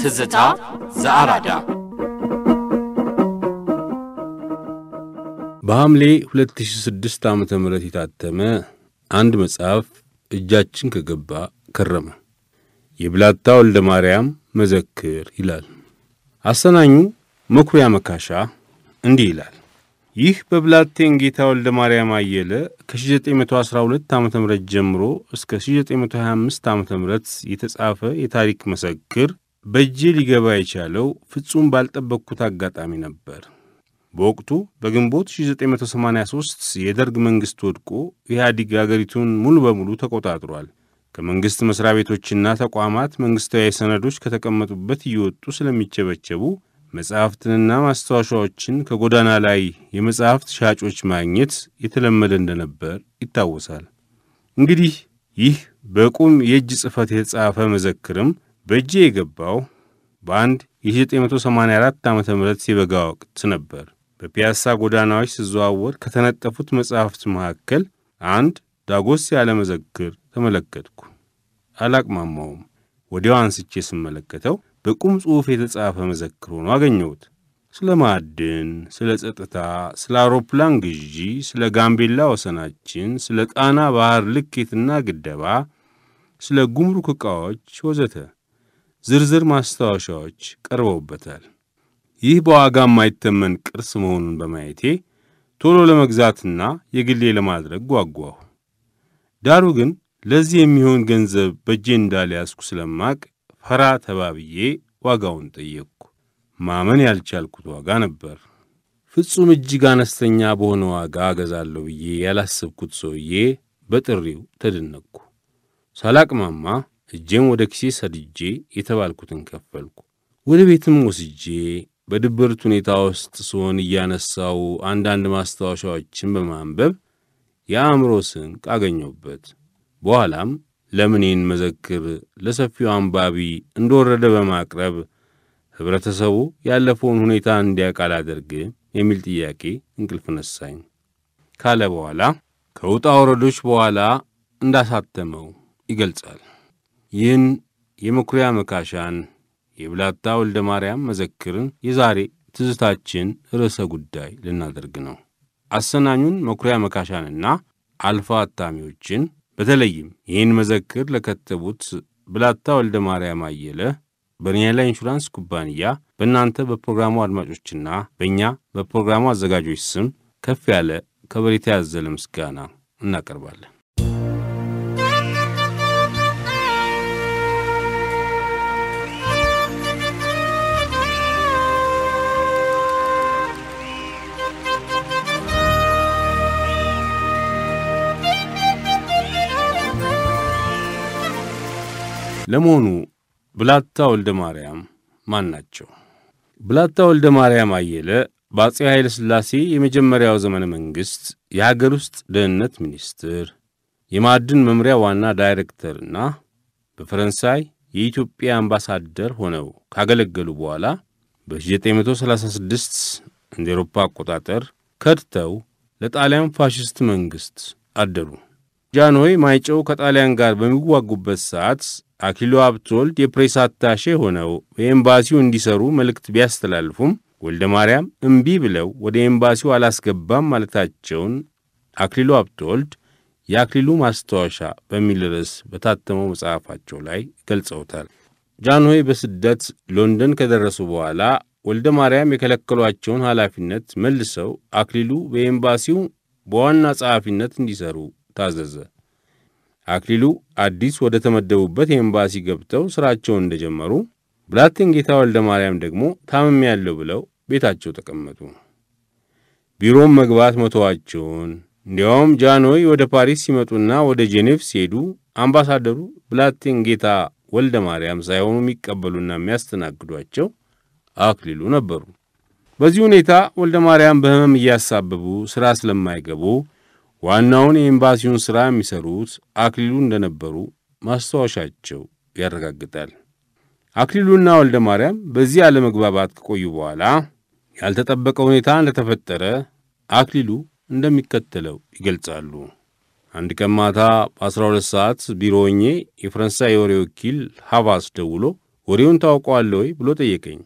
ትዝታ ዘአራዳ በሐምሌ 2006 ዓ ም የታተመ አንድ መጽሐፍ እጃችን ከገባ ከረመ። የብላታ ወልደ ማርያም መዘክር ይላል። አሰናኙ መኩሪያ መካሻ እንዲህ ይላል። ይህ በብላቴንጌታ ወልደ ማርያም አየለ ከ1912 ዓ ም ጀምሮ እስከ 1925 ዓ ም የተጻፈ የታሪክ መሰክር በእጄ ሊገባ የቻለው ፍጹም ባልጠበቅኩት አጋጣሚ ነበር። በወቅቱ በግንቦት 1983 የደርግ መንግሥት ወድቆ ኢህአዲግ አገሪቱን ሙሉ በሙሉ ተቆጣጥሯል። ከመንግሥት መሥሪያ ቤቶችና ተቋማት መንግሥታዊ ሰነዶች ከተቀመጡበት እየወጡ ስለሚቸበቸቡ መጽሐፍትንና ማስታወሻዎችን ከጎዳና ላይ የመጽሐፍት ሻጮች ማግኘት የተለመደ እንደነበር ይታወሳል። እንግዲህ ይህ በቁም የእጅ ጽሕፈት የተጻፈ መዘክርም በእጄ የገባው በአንድ የ1984 ዓ ም የበጋ ወቅት ነበር። በፒያሳ ጎዳናዎች ስዘዋወር ከተነጠፉት መጽሐፍት መካከል አንድ ዳጎስ ያለ መዘክር ተመለከትኩ። አላቅማማውም። ወዲያው አንስቼ ስመለከተው በቁም ጽሑፍ የተጻፈ መዘክር ነው አገኘሁት። ስለ ማዕድን፣ ስለ ጸጥታ፣ ስለ አውሮፕላን ግዢ፣ ስለ ጋምቤላ ወሰናችን፣ ስለ ጣና ባህር ልኬትና ግደባ፣ ስለ ጉምሩክ ዕቃዎች ወዘተ ዝርዝር ማስታወሻዎች ቀርበውበታል። ይህ በዋጋ የማይተመን ቅርስ መሆኑን በማየቴ ቶሎ ለመግዛትና የግሌ ለማድረግ ጓጓሁ። ዳሩ ግን ለዚህ የሚሆን ገንዘብ በእጄ እንዳልያዝኩ ስለማቅ ፈራ ተባብዬ ዋጋውን ጠየቅኩ። ማመን ያልቻልኩት ዋጋ ነበር። ፍጹም እጅግ አነስተኛ በሆነ ዋጋ አገዛለሁ ብዬ ያላሰብኩት ሰውዬ በጥሪው ተደነቅኩ። ሳላቅማማ እጄም ወደ ኪሴ ሰድጄ የተባልኩትን ከፈልኩ። ወደ ቤትም ወስጄ በድብርት ሁኔታ ውስጥ ስሆን እያነሳው አንዳንድ ማስታወሻዎችን በማንበብ የአእምሮ ስንቅ አገኘሁበት። በኋላም ለምን ይህን መዘክር ለሰፊው አንባቢ እንደወረደ በማቅረብ ህብረተሰቡ ያለፈውን ሁኔታ እንዲያውቅ አላደርግ የሚል ጥያቄ እንቅልፍ ነሳኝ ካለ በኋላ ከውጣ ወረዶች በኋላ እንዳሳተመው ይገልጻል። ይህን የመኩሪያ መካሻን የብላታ ወልደ ማርያም መዘክርን የዛሬ ትዝታችን ርዕሰ ጉዳይ ልናደርግ ነው። አሰናኙን መኩሪያ መካሻንና አልፋ አታሚዎችን በተለይም ይህን መዘክር ለከተቡት ብላታ ወልደ ማርያም አየለ በኒያላ ኢንሹራንስ ኩባንያ በእናንተ በፕሮግራሙ አድማጮችና በእኛ በፕሮግራሙ አዘጋጆች ስም ከፍ ያለ ከበሬታ ያዘለ ምስጋና እናቀርባለን። ለመሆኑ ብላታ ወልደ ማርያም ማን ናቸው? ብላታ ወልደ ማርያም አየለ በአፄ ኃይለ ሥላሴ የመጀመሪያው ዘመነ መንግሥት የሀገር ውስጥ ደህንነት ሚኒስትር፣ የማዕድን መምሪያ ዋና ዳይሬክተርና በፈረንሳይ የኢትዮጵያ አምባሳደር ሆነው ካገለገሉ በኋላ በ1936 እንደ ኤሮፓ አቆጣጠር ከድተው ለጣሊያን ፋሽስት መንግሥት አደሩ። ጃንሆይ ማይጨው ከጣሊያን ጋር በሚዋጉበት ሰዓት አክሊሉ ሀብተወልድ የፕሬስ አታሼ ሆነው በኤምባሲው እንዲሰሩ መልእክት ቢያስተላልፉም ወልደ ማርያም እምቢ ብለው ወደ ኤምባሲው አላስገባም ማለታቸውን አክሊሉ ሀብተወልድ የአክሊሉ ማስታወሻ በሚል ርዕስ በታተመው መጽሐፋቸው ላይ ገልጸውታል። ጃንሆይ በስደት ሎንደን ከደረሱ በኋላ ወልደ ማርያም የከለከሏቸውን ኃላፊነት መልሰው አክሊሉ በኤምባሲው በዋና ጸሐፊነት እንዲሰሩ ታዘዘ። አክሊሉ አዲስ ወደ ተመደቡበት ኤምባሲ ገብተው ሥራቸውን እንደጀመሩ፣ ጌታ ወልደ ማርያም ደግሞ ታምም ያለው ብለው ቤታቸው ተቀመጡ። ቢሮም መግባት መተዋቸውን። እንዲያውም ጃንሆይ ወደ ፓሪስ ሲመጡና ወደ ጄኔቭ ሲሄዱ አምባሳደሩ ጌታ ወልደ ማርያም ሳይሆኑ የሚቀበሉና የሚያስተናግዷቸው አክሊሉ ነበሩ። በዚህ ሁኔታ ወልደ ማርያም በሕመም እያሳበቡ ሥራ ስለማይገቡ ዋናውን የኤምባሲውን ሥራ የሚሠሩት አክሊሉ እንደነበሩ ማስታወሻቸው ያረጋግጣል። አክሊሉና ወልደ ማርያም በዚህ አለመግባባት ከቆዩ በኋላ ያልተጠበቀ ሁኔታ እንደተፈጠረ አክሊሉ እንደሚከተለው ይገልጻሉ። አንድ ቀን ማታ በ12 ሰዓት ቢሮ ሆኜ የፈረንሳይ የወሬ ወኪል ሐቫስ ደውሎ ወሬውን ታውቀዋለህ ወይ ብሎ ጠየቀኝ።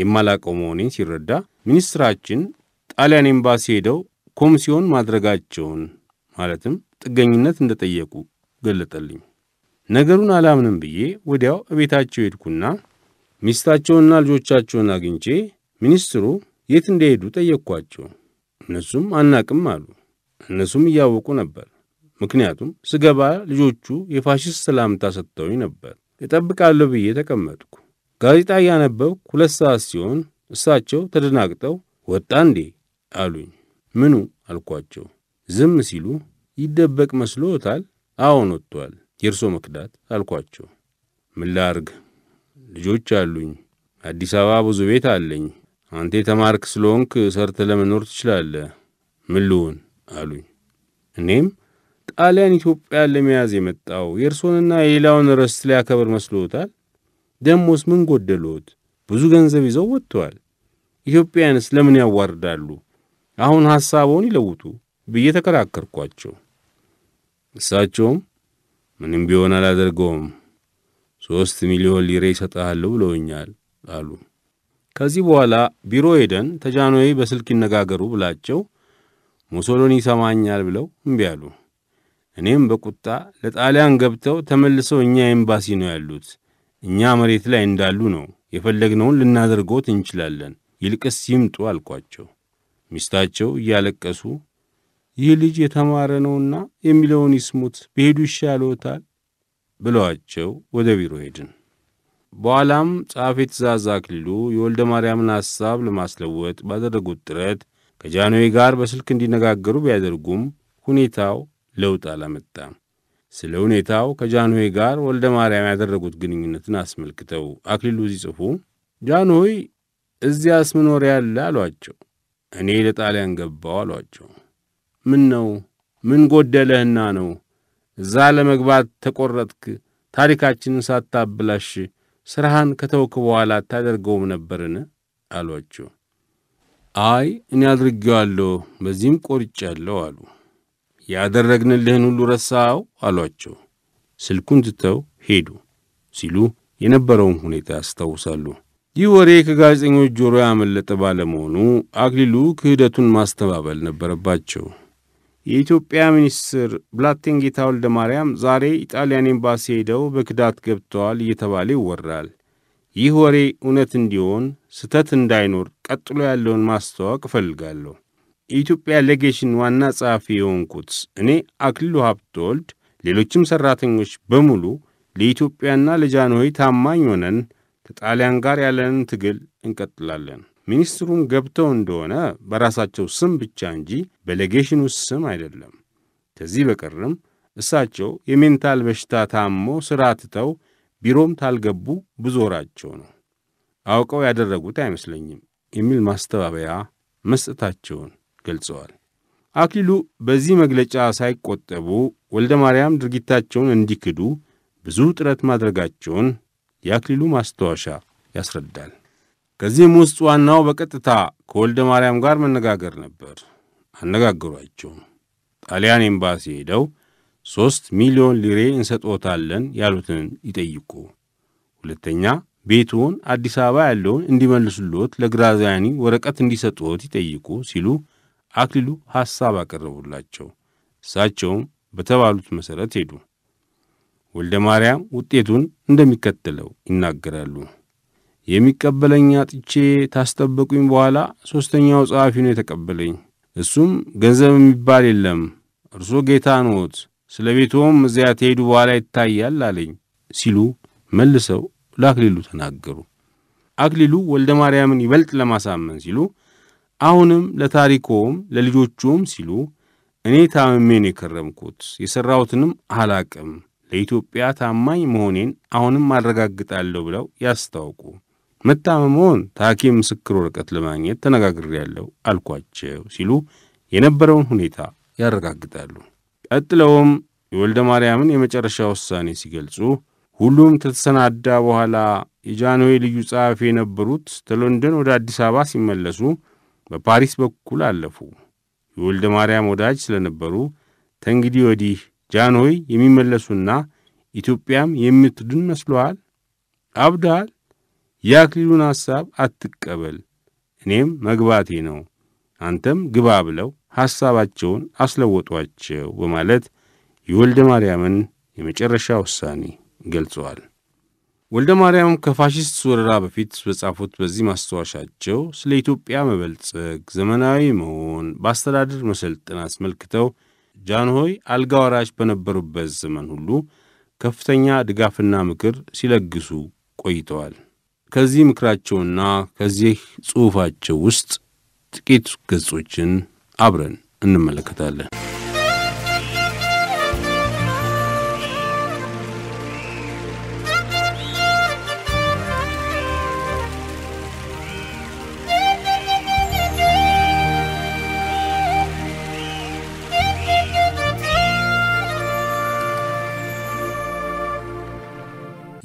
የማላቀው መሆኔን ሲረዳ ሚኒስትራችን ጣሊያን ኤምባሲ ሄደው ኮሚሲዮን ማድረጋቸውን ማለትም ጥገኝነት እንደጠየቁ ገለጠልኝ። ነገሩን አላምንም ብዬ ወዲያው እቤታቸው ሄድኩና ሚስታቸውንና ልጆቻቸውን አግኝቼ ሚኒስትሩ የት እንደሄዱ ጠየቅኳቸው። እነሱም አናቅም አሉ። እነሱም እያወቁ ነበር። ምክንያቱም ስገባ ልጆቹ የፋሽስት ሰላምታ ሰጥተውኝ ነበር። እጠብቃለሁ ብዬ ተቀመጥኩ። ጋዜጣ እያነበብኩ ሁለት ሰዓት ሲሆን እሳቸው ተደናግጠው ወጣ እንዴ አሉኝ። ምኑ አልኳቸው። ዝም ሲሉ ይደበቅ መስሎታል? አዎን ወጥቷል። የእርሶ መክዳት አልኳቸው። ምን ላርግ? ልጆች አሉኝ። አዲስ አበባ ብዙ ቤት አለኝ። አንተ የተማርክ ስለሆንክ ሰርተ ለመኖር ትችላለህ። ምን ልሁን አሉኝ። እኔም ጣሊያን ኢትዮጵያን ለመያዝ የመጣው የእርሶንና የሌላውን ርስት ሊያከብር መስሎታል? ደሞስ ምን ጎደሎት? ብዙ ገንዘብ ይዘው ወጥተዋል። ኢትዮጵያንስ ለምን ያዋርዳሉ? አሁን ሐሳቦን ይለውጡ። ብዬ ተከራከርኳቸው። እሳቸውም ምንም ቢሆን አላደርገውም፣ ሦስት ሚሊዮን ሊሬ ይሰጥሃለሁ ብለውኛል አሉ። ከዚህ በኋላ ቢሮ ሄደን ተጃኖዬ በስልክ ይነጋገሩ ብላቸው ሙሶሎኒ ይሰማኛል ብለው እምቢ አሉ። እኔም በቁጣ ለጣሊያን ገብተው ተመልሰው እኛ ኤምባሲ ነው ያሉት፣ እኛ መሬት ላይ እንዳሉ ነው፣ የፈለግነውን ልናደርጎት እንችላለን፣ ይልቅስ ይምጡ አልኳቸው። ሚስታቸው እያለቀሱ ይህ ልጅ የተማረ ነውና የሚለውን ይስሙት፣ ቢሄዱ ይሻልዎታል ብለዋቸው ወደ ቢሮ ሄድን። በኋላም ጸሐፊ ትእዛዝ አክሊሉ የወልደ ማርያምን ሐሳብ ለማስለወጥ ባደረጉት ጥረት ከጃንሆይ ጋር በስልክ እንዲነጋገሩ ቢያደርጉም ሁኔታው ለውጥ አላመጣም። ስለ ሁኔታው ከጃንሆይ ጋር ወልደ ማርያም ያደረጉት ግንኙነትን አስመልክተው አክሊሉ ሲጽፉ ጃንሆይ እዚያስ ምኖር ያለ አሏቸው። እኔ ለጣሊያን ገባው አሏቸው። ምን ነው? ምን ጎደለህና ነው እዛ ለመግባት ተቈረጥክ? ታሪካችንን ሳታብላሽ ሥራህን ከተውክ በኋላ ታደርገውም ነበርን? አሏቸው። አይ እኔ አድርጌዋለሁ፣ በዚህም ቆርጫለሁ አሉ። ያደረግንልህን ሁሉ ረሳው አሏቸው። ስልኩን ትተው ሄዱ ሲሉ የነበረውን ሁኔታ ያስታውሳሉ። ይህ ወሬ ከጋዜጠኞች ጆሮ ያመለጠ ባለመሆኑ አክሊሉ ክህደቱን ማስተባበል ነበረባቸው። የኢትዮጵያ ሚኒስትር ብላቴንጌታ ወልደ ማርያም ዛሬ ኢጣሊያን ኤምባሲ ሄደው በክዳት ገብተዋል እየተባለ ይወራል። ይህ ወሬ እውነት እንዲሆን ስህተት እንዳይኖር ቀጥሎ ያለውን ማስተዋወቅ እፈልጋለሁ። የኢትዮጵያ ሌጌሽን ዋና ጸሐፊ የሆንኩት እኔ አክሊሉ ሀብተወልድ፣ ሌሎችም ሠራተኞች በሙሉ ለኢትዮጵያና ለጃንሆይ ታማኝ ሆነን ከጣሊያን ጋር ያለንን ትግል እንቀጥላለን። ሚኒስትሩም ገብተው እንደሆነ በራሳቸው ስም ብቻ እንጂ በሌጌሽኑ ስም አይደለም። ከዚህ በቀርም እሳቸው የሜንታል በሽታ ታሞ ሥራ ትተው ቢሮም ታልገቡ ብዙ ወራቸው ነው፣ አውቀው ያደረጉት አይመስለኝም የሚል ማስተባበያ መስጠታቸውን ገልጸዋል። አክሊሉ በዚህ መግለጫ ሳይቆጠቡ ወልደ ማርያም ድርጊታቸውን እንዲክዱ ብዙ ጥረት ማድረጋቸውን የአክሊሉ ማስታወሻ ያስረዳል። ከዚህም ውስጥ ዋናው በቀጥታ ከወልደ ማርያም ጋር መነጋገር ነበር። አነጋገሯቸው ጣሊያን ኤምባሲ ሄደው ሦስት ሚሊዮን ሊሬ እንሰጦታለን ያሉትን ይጠይቁ። ሁለተኛ ቤቱን አዲስ አበባ ያለውን እንዲመልሱሎት ለግራዚያኒ ወረቀት እንዲሰጡት ይጠይቁ ሲሉ አክሊሉ ሐሳብ አቀረቡላቸው። እሳቸውም በተባሉት መሠረት ሄዱ። ወልደ ማርያም ውጤቱን እንደሚከተለው ይናገራሉ። የሚቀበለኝ አጥቼ ታስጠበቁኝ። በኋላ ሦስተኛው ጸሐፊ ነው የተቀበለኝ። እሱም ገንዘብ የሚባል የለም፣ እርሶ ጌታ ነዎት፣ ስለ ቤቶም እዚያ ተሄዱ በኋላ ይታያል አለኝ ሲሉ መልሰው ለአክሊሉ ተናገሩ። አክሊሉ ወልደ ማርያምን ይበልጥ ለማሳመን ሲሉ አሁንም ለታሪኮም ለልጆቹም ሲሉ እኔ ታምሜን የከረምኩት የሠራሁትንም አላቅም ለኢትዮጵያ ታማኝ መሆኔን አሁንም አረጋግጣለሁ ብለው ያስታውቁ። መታመሙን ታኪም ምስክር ወረቀት ለማግኘት ተነጋግሬያለሁ አልኳቸው ሲሉ የነበረውን ሁኔታ ያረጋግጣሉ። ቀጥለውም የወልደ ማርያምን የመጨረሻ ውሳኔ ሲገልጹ ሁሉም ከተሰናዳ በኋላ የጃንሆይ ልዩ ጸሐፊ የነበሩት ተሎንደን ወደ አዲስ አበባ ሲመለሱ በፓሪስ በኩል አለፉ። የወልደ ማርያም ወዳጅ ስለነበሩ ተንግዲህ ወዲህ ጃንሆይ የሚመለሱና ኢትዮጵያም የምትድን መስሏል አብዳል የአክሊሉን ሐሳብ አትቀበል፣ እኔም መግባቴ ነው፣ አንተም ግባ ብለው ሐሳባቸውን አስለወጧቸው በማለት የወልደ ማርያምን የመጨረሻ ውሳኔ ገልጸዋል። ወልደ ማርያም ከፋሽስት ወረራ በፊት በጻፉት በዚህ ማስታወሻቸው ስለ ኢትዮጵያ መበልጸግ፣ ዘመናዊ መሆን፣ በአስተዳደር መሰልጠን አስመልክተው ጃንሆይ አልጋ ወራሽ በነበሩበት ዘመን ሁሉ ከፍተኛ ድጋፍና ምክር ሲለግሱ ቆይተዋል። ከዚህ ምክራቸውና ከዚህ ጽሑፋቸው ውስጥ ጥቂት ገጾችን አብረን እንመለከታለን።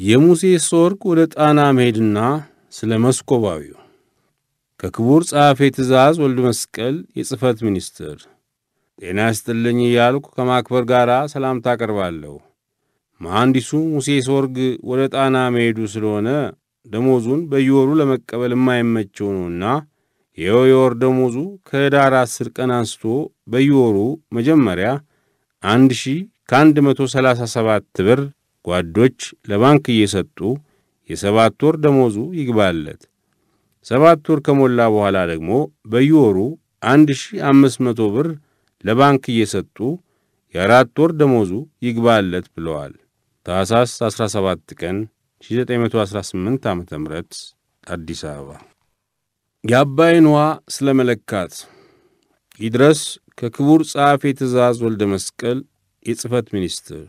የሙሴ ሶርቅ ወደ ጣና መሄድና ስለ መስኮባዊው ከክቡር ጸሐፌ ትእዛዝ ወልድ መስቀል የጽህፈት ሚኒስትር ጤና ይስጥልኝ እያልኩ ከማክበር ጋር ሰላምታ አቀርባለሁ። መሐንዲሱ ሙሴ ሶርግ ወደ ጣና መሄዱ ስለሆነ ደሞዙን በየወሩ ለመቀበል የማይመቸው ነውና ይኸው የወር ደሞዙ ከህዳር አስር ቀን አንስቶ በየወሩ መጀመሪያ አንድ ሺህ ከአንድ ብር ጓዶች ለባንክ እየሰጡ የሰባት ወር ደሞዙ ይግባለት። ሰባት ወር ከሞላ በኋላ ደግሞ በየወሩ አንድ ሺህ አምስት መቶ ብር ለባንክ እየሰጡ የአራት ወር ደሞዙ ይግባለት ብለዋል። ታህሳስ 17 ቀን 1918 ዓ ም አዲስ አበባ። የአባይን ውሃ ስለ መለካት ይድረስ ከክቡር ጸሐፌ ትእዛዝ ወልደ መስቀል የጽህፈት ሚኒስትር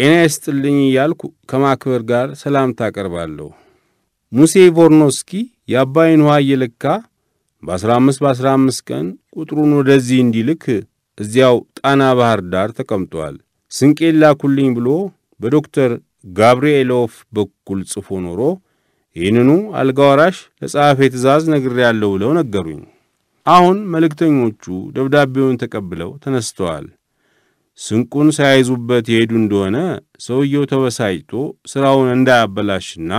ጤና ይስጥልኝ እያልኩ ከማክበር ጋር ሰላምታ አቀርባለሁ። ሙሴ ቮርኖስኪ የአባይን ውሃ እየለካ በ15 በ15 ቀን ቁጥሩን ወደዚህ እንዲልክ እዚያው ጣና ባህር ዳር ተቀምጧል። ስንቄን ላኩልኝ ብሎ በዶክተር ጋብርኤሎፍ በኩል ጽፎ ኖሮ ይህንኑ አልጋ ወራሽ ለጸሐፌ ትእዛዝ ነግሬያለሁ ብለው ነገሩኝ። አሁን መልእክተኞቹ ደብዳቤውን ተቀብለው ተነስተዋል። ስንቁን ሳያይዙበት የሄዱ እንደሆነ ሰውየው ተበሳጭቶ ሥራውን እንዳያበላሽና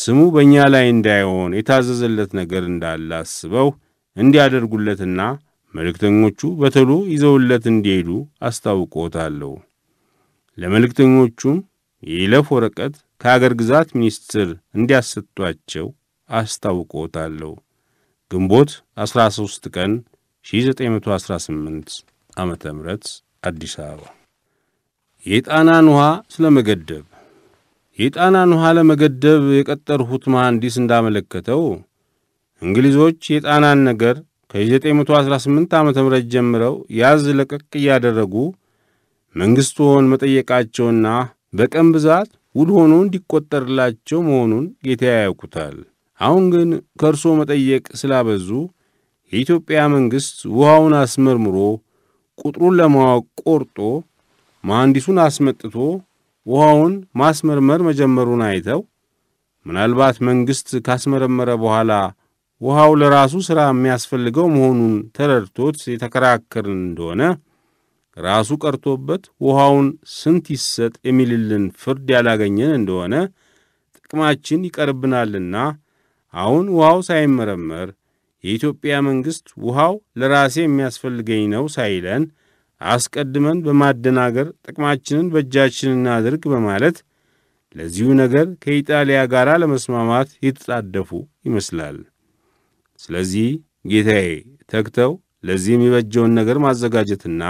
ስሙ በእኛ ላይ እንዳይሆን የታዘዘለት ነገር እንዳለ አስበው እንዲያደርጉለትና መልእክተኞቹ በቶሎ ይዘውለት እንዲሄዱ አስታውቆታለሁ። ለመልእክተኞቹም የይለፍ ወረቀት ከአገር ግዛት ሚኒስትር እንዲያሰጧቸው አስታውቆታለሁ። ግንቦት 13 ቀን 1918 ዓ ም አዲስ አበባ የጣናን ውሃ ስለመገደብ የጣናን ውሃ ለመገደብ የቀጠርሁት መሐንዲስ እንዳመለከተው እንግሊዞች የጣናን ነገር ከ1918 ዓ ም ጀምረው ያዝ ለቀቅ እያደረጉ መንግሥት ሆን መጠየቃቸውና በቀን ብዛት ውል ሆኖ እንዲቈጠርላቸው መሆኑን ጌታ ያውቁታል። አሁን ግን ከእርሶ መጠየቅ ስላበዙ የኢትዮጵያ መንግሥት ውሃውን አስመርምሮ ቁጥሩን ለማወቅ ቆርጦ መሐንዲሱን አስመጥቶ ውሃውን ማስመርመር መጀመሩን አይተው ምናልባት መንግሥት ካስመረመረ በኋላ ውሃው ለራሱ ሥራ የሚያስፈልገው መሆኑን ተረድቶት የተከራከርን እንደሆነ ራሱ ቀርቶበት ውሃውን ስንት ይሰጥ የሚልልን ፍርድ ያላገኘን እንደሆነ ጥቅማችን ይቀርብናልና አሁን ውሃው ሳይመረመር የኢትዮጵያ መንግሥት ውሃው ለራሴ የሚያስፈልገኝ ነው ሳይለን አስቀድመን በማደናገር ጥቅማችንን በእጃችን እናድርግ በማለት ለዚሁ ነገር ከኢጣሊያ ጋር ለመስማማት የተጣደፉ ይመስላል። ስለዚህ ጌታዬ ተግተው ለዚህ የሚበጀውን ነገር ማዘጋጀትና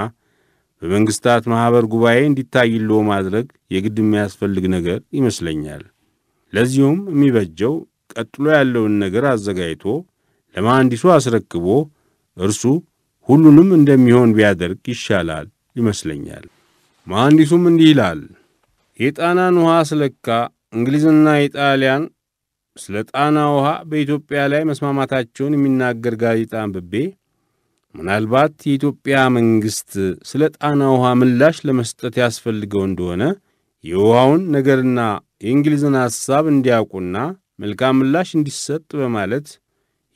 በመንግሥታት ማኅበር ጉባኤ እንዲታይሎ ማድረግ የግድ የሚያስፈልግ ነገር ይመስለኛል። ለዚሁም የሚበጀው ቀጥሎ ያለውን ነገር አዘጋጅቶ ለመሐንዲሱ አስረክቦ እርሱ ሁሉንም እንደሚሆን ቢያደርግ ይሻላል ይመስለኛል። መሐንዲሱም እንዲህ ይላል። የጣናን ውሃ ስለካ እንግሊዝና ኢጣሊያን ስለ ጣና ውሃ በኢትዮጵያ ላይ መስማማታቸውን የሚናገር ጋዜጣ አንብቤ ምናልባት የኢትዮጵያ መንግሥት ስለ ጣና ውሃ ምላሽ ለመስጠት ያስፈልገው እንደሆነ የውሃውን ነገርና የእንግሊዝን ሐሳብ እንዲያውቁና መልካም ምላሽ እንዲሰጥ በማለት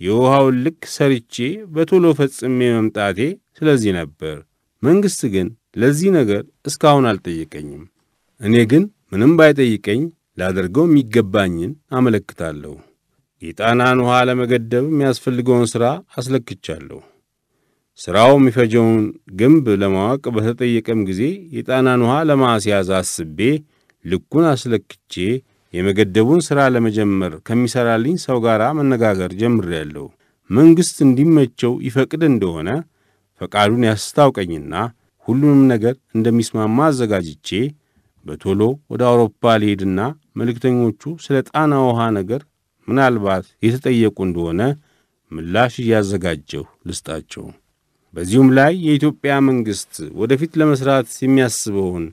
የውሃውን ልክ ሰርቼ በቶሎ ፈጽሜ መምጣቴ ስለዚህ ነበር። መንግሥት ግን ለዚህ ነገር እስካሁን አልጠየቀኝም። እኔ ግን ምንም ባይጠይቀኝ ላደርገው የሚገባኝን አመለክታለሁ። የጣናን ውሃ ለመገደብ የሚያስፈልገውን ሥራ አስለክቻለሁ። ሥራው የሚፈጀውን ግንብ ለማወቅ በተጠየቀም ጊዜ የጣናን ውሃ ለማስያዝ አስቤ ልኩን አስለክቼ የመገደቡን ሥራ ለመጀመር ከሚሠራልኝ ሰው ጋር መነጋገር ጀምሬያለሁ። መንግሥት እንዲመቸው ይፈቅድ እንደሆነ ፈቃዱን ያስታውቀኝና ሁሉንም ነገር እንደሚስማማ አዘጋጅቼ በቶሎ ወደ አውሮፓ ልሄድና መልእክተኞቹ ስለ ጣና ውሃ ነገር ምናልባት የተጠየቁ እንደሆነ ምላሽ እያዘጋጀሁ ልስጣቸው። በዚሁም ላይ የኢትዮጵያ መንግሥት ወደፊት ለመሥራት የሚያስበውን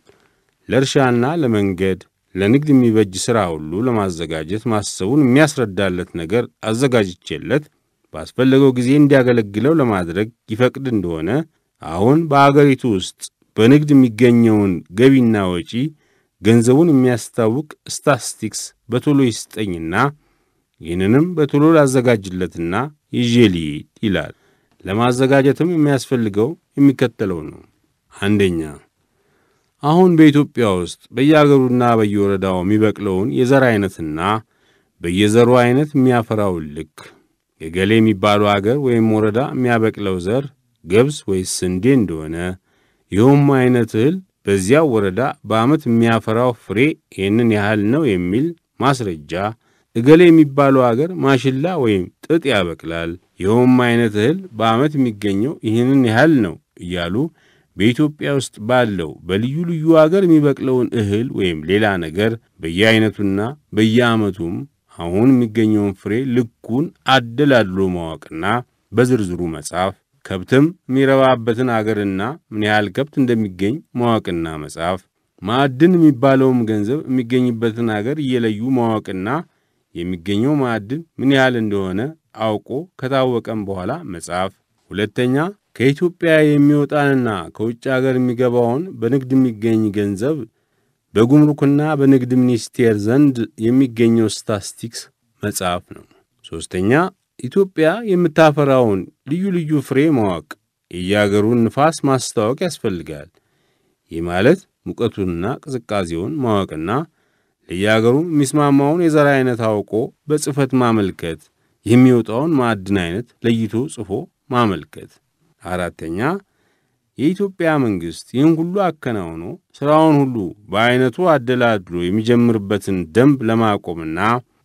ለእርሻና ለመንገድ ለንግድ የሚበጅ ሥራ ሁሉ ለማዘጋጀት ማሰቡን የሚያስረዳለት ነገር አዘጋጅቼለት ባስፈለገው ጊዜ እንዲያገለግለው ለማድረግ ይፈቅድ እንደሆነ አሁን በአገሪቱ ውስጥ በንግድ የሚገኘውን ገቢና ወጪ ገንዘቡን የሚያስታውቅ ስታስቲክስ በቶሎ ይስጠኝና ይህንንም በቶሎ ላዘጋጅለትና ይዤ ልሂድ ይላል። ለማዘጋጀትም የሚያስፈልገው የሚከተለው ነው። አንደኛ አሁን በኢትዮጵያ ውስጥ በየአገሩና በየወረዳው የሚበቅለውን የዘር አይነትና በየዘሩ አይነት የሚያፈራው ልክ የገሌ የሚባለው አገር ወይም ወረዳ የሚያበቅለው ዘር ገብስ ወይስ ስንዴ እንደሆነ ይኸውም አይነት እህል በዚያው ወረዳ በዓመት የሚያፈራው ፍሬ ይህንን ያህል ነው የሚል ማስረጃ እገሌ የሚባለው አገር ማሽላ ወይም ጥጥ ያበቅላል፣ ይኸውም አይነት እህል በዓመት የሚገኘው ይህንን ያህል ነው እያሉ በኢትዮጵያ ውስጥ ባለው በልዩ ልዩ አገር የሚበቅለውን እህል ወይም ሌላ ነገር በየአይነቱና በየዓመቱም አሁን የሚገኘውን ፍሬ ልኩን አደላድሎ ማወቅና በዝርዝሩ መጻፍ፣ ከብትም የሚረባበትን አገርና ምን ያህል ከብት እንደሚገኝ ማወቅና መጻፍ፣ ማዕድን የሚባለውም ገንዘብ የሚገኝበትን አገር እየለዩ ማወቅና የሚገኘው ማዕድን ምን ያህል እንደሆነ አውቆ ከታወቀም በኋላ መጻፍ። ሁለተኛ ከኢትዮጵያ የሚወጣንና ከውጭ አገር የሚገባውን በንግድ የሚገኝ ገንዘብ በጉምሩክና በንግድ ሚኒስቴር ዘንድ የሚገኘው ስታስቲክስ መጽሐፍ ነው። ሦስተኛ ኢትዮጵያ የምታፈራውን ልዩ ልዩ ፍሬ ማወቅ፣ የየአገሩን ንፋስ ማስታወቅ ያስፈልጋል። ይህ ማለት ሙቀቱንና ቅዝቃዜውን ማወቅና ለየአገሩ የሚስማማውን የዘር አይነት አውቆ በጽፈት ማመልከት፣ የሚወጣውን ማዕድን አይነት ለይቶ ጽፎ ማመልከት አራተኛ የኢትዮጵያ መንግሥት ይህን ሁሉ አከናውኖ ሥራውን ሁሉ በዐይነቱ አደላድሎ የሚጀምርበትን ደንብ ለማቆምና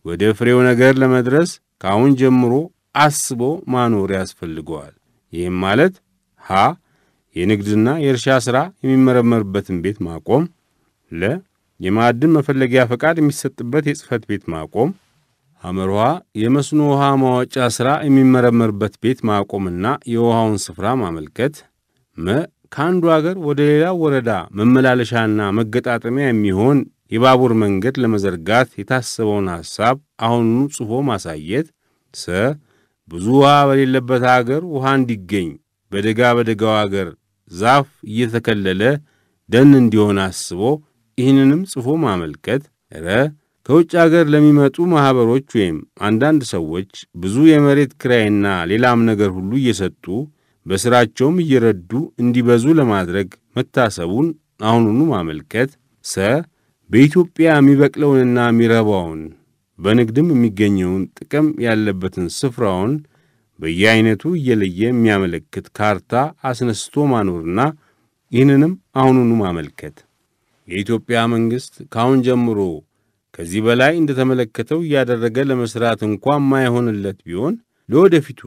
ወደ ፍሬው ነገር ለመድረስ ከአሁን ጀምሮ አስቦ ማኖር ያስፈልገዋል። ይህም ማለት ሀ የንግድና የእርሻ ሥራ የሚመረመርበትን ቤት ማቆም፣ ለ የማዕድን መፈለጊያ ፈቃድ የሚሰጥበት የጽሕፈት ቤት ማቆም አመርሃ የመስኖ ውሃ ማወጫ ሥራ የሚመረመርበት ቤት ማቆምና የውሃውን ስፍራ ማመልከት መ ከአንዱ አገር ወደ ሌላ ወረዳ መመላለሻና መገጣጠሚያ የሚሆን የባቡር መንገድ ለመዘርጋት የታሰበውን ሐሳብ አሁኑኑ ጽፎ ማሳየት ሰ ብዙ ውሃ በሌለበት አገር ውሃ እንዲገኝ በደጋ በደጋው አገር ዛፍ እየተከለለ ደን እንዲሆን አስቦ ይህንንም ጽፎ ማመልከት ረ ከውጭ አገር ለሚመጡ ማኅበሮች ወይም አንዳንድ ሰዎች ብዙ የመሬት ክራይና ሌላም ነገር ሁሉ እየሰጡ በሥራቸውም እየረዱ እንዲበዙ ለማድረግ መታሰቡን አሁኑኑ ማመልከት ሰ በኢትዮጵያ የሚበቅለውንና የሚረባውን በንግድም የሚገኘውን ጥቅም ያለበትን ስፍራውን በየአይነቱ እየለየ የሚያመለክት ካርታ አስነስቶ ማኖርና ይህንንም አሁኑኑ ማመልከት የኢትዮጵያ መንግሥት ከአሁን ጀምሮ ከዚህ በላይ እንደተመለከተው እያደረገ ለመስራት እንኳ ማይሆንለት ቢሆን ለወደፊቱ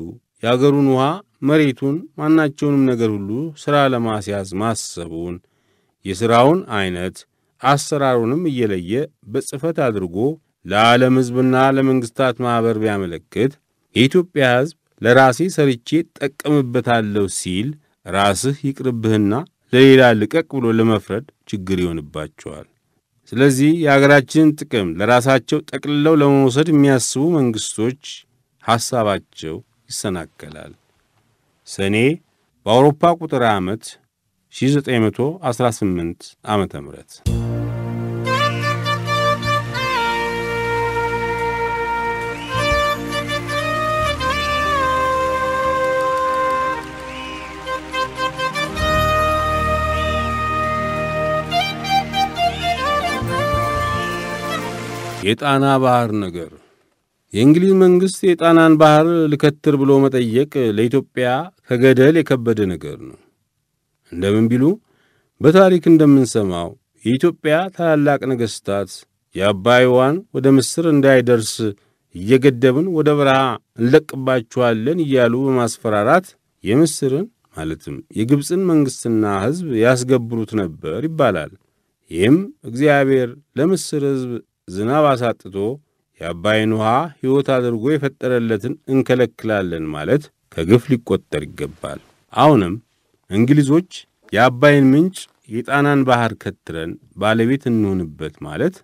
የአገሩን ውሃ፣ መሬቱን፣ ማናቸውንም ነገር ሁሉ ሥራ ለማስያዝ ማሰቡን የሥራውን ዐይነት አሰራሩንም እየለየ በጽሕፈት አድርጎ ለዓለም ሕዝብና ለመንግሥታት ማኅበር ቢያመለክት የኢትዮጵያ ሕዝብ ለራሴ ሰርቼ ጠቀምበታለሁ ሲል ራስህ ይቅርብህና ለሌላ ልቀቅ ብሎ ለመፍረድ ችግር ይሆንባቸዋል። ስለዚህ የአገራችንን ጥቅም ለራሳቸው ጠቅልለው ለመውሰድ የሚያስቡ መንግሥቶች ሐሳባቸው ይሰናከላል። ሰኔ በአውሮፓ ቁጥር ዓመት 1918 ዓ ም የጣና ባህር ነገር የእንግሊዝ መንግሥት የጣናን ባህር ልከትር ብሎ መጠየቅ ለኢትዮጵያ ከገደል የከበደ ነገር ነው። እንደምን ቢሉ በታሪክ እንደምንሰማው የኢትዮጵያ ታላላቅ ነገሥታት የአባይዋን ወደ ምስር እንዳይደርስ እየገደብን ወደ በረሃ እንለቅባችኋለን እያሉ በማስፈራራት የምስርን ማለትም የግብፅን መንግሥትና ሕዝብ ያስገብሩት ነበር ይባላል። ይህም እግዚአብሔር ለምስር ሕዝብ ዝናብ አሳጥቶ የአባይን ውሃ ሕይወት አድርጎ የፈጠረለትን እንከለክላለን ማለት ከግፍ ሊቆጠር ይገባል። አሁንም እንግሊዞች የአባይን ምንጭ የጣናን ባህር ከትረን ባለቤት እንሆንበት ማለት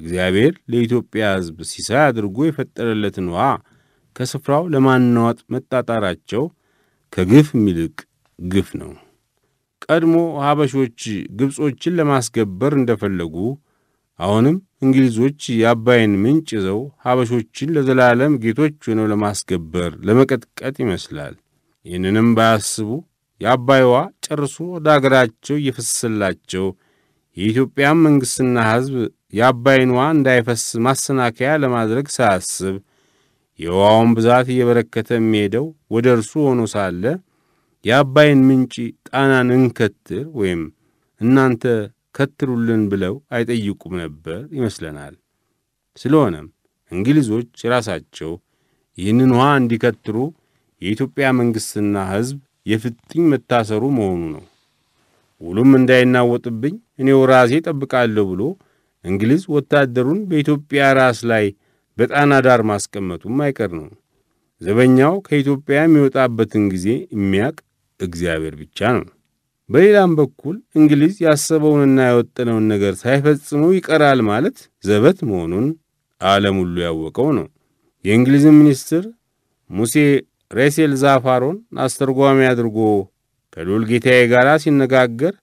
እግዚአብሔር ለኢትዮጵያ ሕዝብ ሲሳይ አድርጎ የፈጠረለትን ውሃ ከስፍራው ለማናወጥ መጣጣራቸው ከግፍ ሚልቅ ግፍ ነው። ቀድሞ ሀበሾች ግብጾችን ለማስገበር እንደፈለጉ አሁንም እንግሊዞች የአባይን ምንጭ ይዘው ሀበሾችን ለዘላለም ጌቶች ሆነው ለማስገበር ለመቀጥቀጥ ይመስላል። ይህንንም ባያስቡ የአባይዋ ጨርሶ ወደ አገራቸው እየፈሰሰላቸው የኢትዮጵያን መንግሥትና ሕዝብ የአባይንዋ እንዳይፈስ ማሰናከያ ለማድረግ ሳያስብ የውሃውን ብዛት እየበረከተ የሚሄደው ወደ እርሱ ሆኖ ሳለ የአባይን ምንጭ ጣናን እንከትል ወይም እናንተ ከትሉልን ብለው አይጠይቁም ነበር ይመስለናል። ስለሆነም እንግሊዞች ራሳቸው ይህንን ውሃ እንዲከትሩ የኢትዮጵያ መንግሥትና ሕዝብ የፍጥኝ መታሰሩ መሆኑ ነው። ውሉም እንዳይናወጥብኝ እኔው ራሴ ጠብቃለሁ ብሎ እንግሊዝ ወታደሩን በኢትዮጵያ ራስ ላይ በጣና ዳር ማስቀመጡም አይቀር ነው። ዘበኛው ከኢትዮጵያ የሚወጣበትን ጊዜ የሚያቅ እግዚአብሔር ብቻ ነው። በሌላም በኩል እንግሊዝ ያሰበውንና ያወጠነውን ነገር ሳይፈጽሙ ይቀራል ማለት ዘበት መሆኑን ዓለም ሁሉ ያወቀው ነው። የእንግሊዝ ሚኒስትር ሙሴ ሬሴል ዛፋሮን አስተርጓሚ አድርጎ ከልዑል ጌታዬ ጋር ሲነጋገር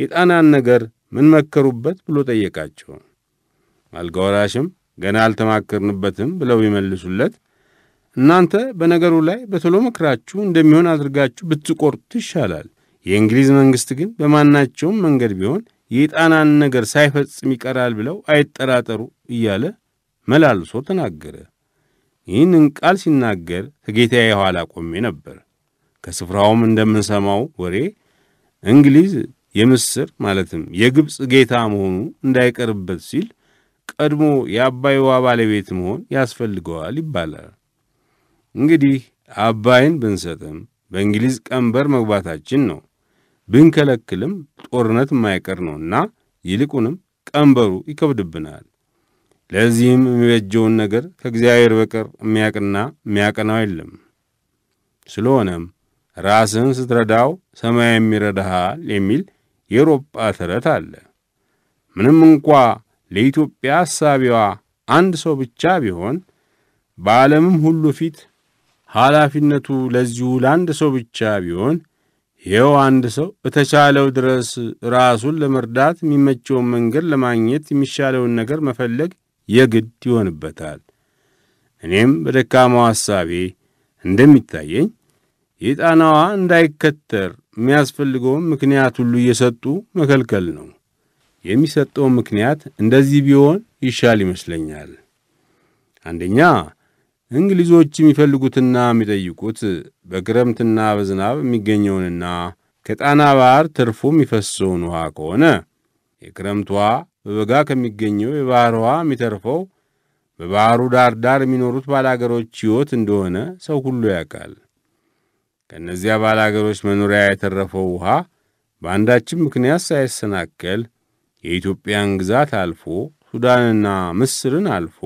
የጣናን ነገር ምን መከሩበት ብሎ ጠየቃቸው። አልጋወራሽም ገና አልተማከርንበትም ብለው ይመልሱለት፣ እናንተ በነገሩ ላይ በቶሎ ምክራችሁ እንደሚሆን አድርጋችሁ ብትቆርጡ ይሻላል የእንግሊዝ መንግሥት ግን በማናቸውም መንገድ ቢሆን የጣናን ነገር ሳይፈጽም ይቀራል ብለው አይጠራጠሩ እያለ መላልሶ ተናገረ። ይህንን ቃል ሲናገር ከጌታዬ የኋላ ቆሜ ነበር። ከስፍራውም እንደምንሰማው ወሬ እንግሊዝ የምስር ማለትም የግብፅ ጌታ መሆኑ እንዳይቀርበት ሲል ቀድሞ የአባይ ውሃ ባለቤት መሆን ያስፈልገዋል ይባላል። እንግዲህ አባይን ብንሰጥም በእንግሊዝ ቀንበር መግባታችን ነው። ብንከለክልም ጦርነት የማይቀር ነውና ይልቁንም ቀንበሩ ይከብድብናል። ለዚህም የሚበጀውን ነገር ከእግዚአብሔር በቀር የሚያቅና የሚያቀናው የለም። ስለሆነም ራስን ስትረዳው ሰማይ የሚረዳሃል የሚል የሮጳ ተረት አለ። ምንም እንኳ ለኢትዮጵያ አሳቢዋ አንድ ሰው ብቻ ቢሆን በዓለምም ሁሉ ፊት ኃላፊነቱ ለዚሁ ለአንድ ሰው ብቻ ቢሆን ይኸው አንድ ሰው በተቻለው ድረስ ራሱን ለመርዳት የሚመቸውን መንገድ ለማግኘት የሚሻለውን ነገር መፈለግ የግድ ይሆንበታል። እኔም በደካማው ሐሳቤ እንደሚታየኝ የጣናዋ እንዳይከተር የሚያስፈልገውን ምክንያት ሁሉ እየሰጡ መከልከል ነው። የሚሰጠውን ምክንያት እንደዚህ ቢሆን ይሻል ይመስለኛል። አንደኛ እንግሊዞች የሚፈልጉትና የሚጠይቁት በክረምትና በዝናብ የሚገኘውንና ከጣና ባህር ተርፎ የሚፈሰውን ውሃ ከሆነ የክረምቷ በበጋ ከሚገኘው የባሕር ውሃ የሚተርፈው በባህሩ ዳር ዳር የሚኖሩት ባላገሮች ሕይወት እንደሆነ ሰው ሁሉ ያውቃል። ከእነዚያ ባላገሮች መኖሪያ የተረፈው ውሃ በአንዳችም ምክንያት ሳይሰናከል የኢትዮጵያን ግዛት አልፎ ሱዳንና ምስርን አልፎ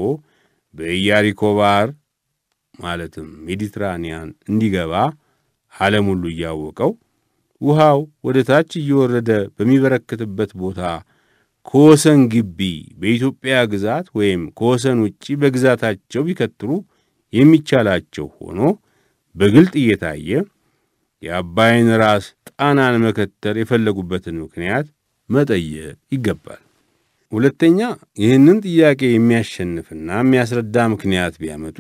በኢያሪኮ ባሕር ማለትም ሜዲትራንያን እንዲገባ ዓለም ሁሉ እያወቀው ውሃው ወደ ታች እየወረደ በሚበረክትበት ቦታ ከወሰን ግቢ በኢትዮጵያ ግዛት ወይም ከወሰን ውጪ በግዛታቸው ቢከትሩ የሚቻላቸው ሆኖ በግልጥ እየታየ የአባይን ራስ ጣናን መከተል የፈለጉበትን ምክንያት መጠየቅ ይገባል። ሁለተኛ ይህንን ጥያቄ የሚያሸንፍና የሚያስረዳ ምክንያት ቢያመጡ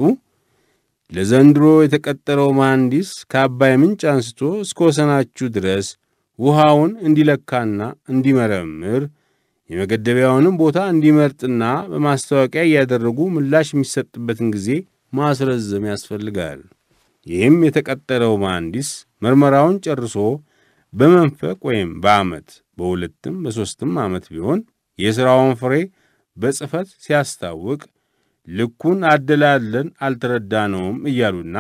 ለዘንድሮ የተቀጠረው መሐንዲስ ከአባይ ምንጭ አንስቶ እስከወሰናችሁ ድረስ ውሃውን እንዲለካና እንዲመረምር የመገደቢያውንም ቦታ እንዲመርጥና በማስታወቂያ እያደረጉ ምላሽ የሚሰጥበትን ጊዜ ማስረዘም ያስፈልጋል። ይህም የተቀጠረው መሐንዲስ ምርመራውን ጨርሶ በመንፈቅ ወይም በዓመት በሁለትም በሦስትም ዓመት ቢሆን የሥራውን ፍሬ በጽሕፈት ሲያስታውቅ ልኩን አደላለን አልተረዳነውም እያሉና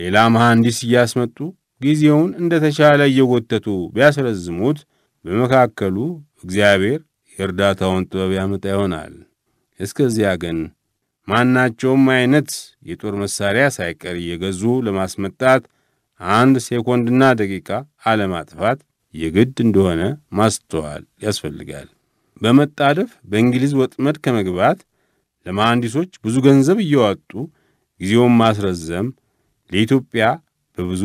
ሌላ መሐንዲስ እያስመጡ ጊዜውን እንደ ተሻለ እየጎተቱ ቢያስረዝሙት በመካከሉ እግዚአብሔር የእርዳታውን ጥበብ ያመጣ ይሆናል። እስከዚያ ግን ማናቸውም አይነት የጦር መሳሪያ ሳይቀር እየገዙ ለማስመጣት አንድ ሴኮንድና ደቂቃ አለማጥፋት የግድ እንደሆነ ማስተዋል ያስፈልጋል። በመጣደፍ በእንግሊዝ ወጥመድ ከመግባት ለመሐንዲሶች ብዙ ገንዘብ እየዋጡ ጊዜውን ማስረዘም ለኢትዮጵያ በብዙ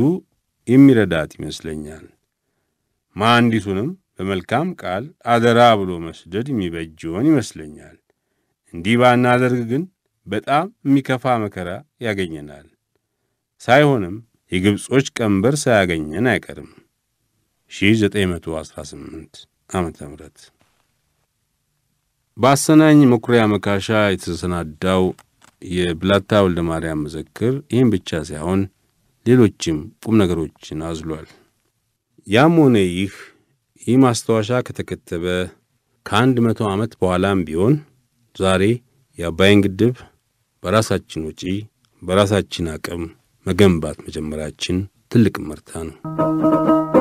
የሚረዳት ይመስለኛል። መሐንዲሱንም በመልካም ቃል አደራ ብሎ መስደድ የሚበጅውን ይመስለኛል። እንዲህ ባናደርግ ግን በጣም የሚከፋ መከራ ያገኘናል። ሳይሆንም የግብጾች ቀንበር ሳያገኘን አይቀርም። 1918 ዓ ም በአሰናኝ መኩሪያ መካሻ የተሰናዳው የብላታ ወልደ ማርያም መዘክር ይህም ብቻ ሳይሆን ሌሎችም ቁም ነገሮችን አዝሏል። ያም ሆነ ይህ ይህ ማስታወሻ ከተከተበ ከአንድ መቶ ዓመት በኋላም ቢሆን ዛሬ የአባይን ግድብ በራሳችን ወጪ በራሳችን አቅም መገንባት መጀመራችን ትልቅ መርታ ነው።